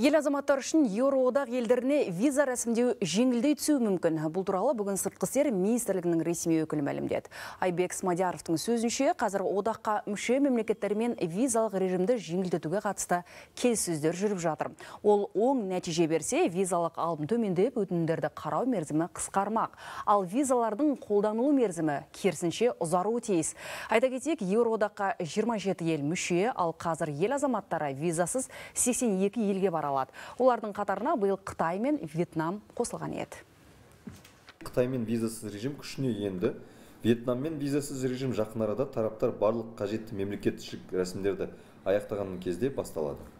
Ел азаматтар үшін Еуроодақ елдеріне виза рәсімдеу жеңілдей түсуі мүмкін. Бұл туралы бүгін сыртқы істер министрлігінің ресми өкілі мәлімдеді. Айбек Смадияровтың сөзінше, қазір одаққа мүше мемлекеттермен визалық режимді жеңілдетуге қатысты келіссөздер жүріп жатыр. Ол оң нәтиже берсе, визалық алым төмендеп, өтінімдерді қарау мерзімі қысқармақ. Ал визалардың қолданылу мерзімі керісінше ұзаруы тиіс. Айта кетейік, Еуроодаққа 27 ел мүше, ал қазір ел азаматтары визасыз 82 елге бара олардың қатарына биыл қытай мен вьетнам қосылған еді қытаймен визасыз режим күшіне енді вьетнаммен визасыз режим жақын арада тараптар барлық қажетті мемлекетішілік рәсімдерді аяқтаған кезде басталады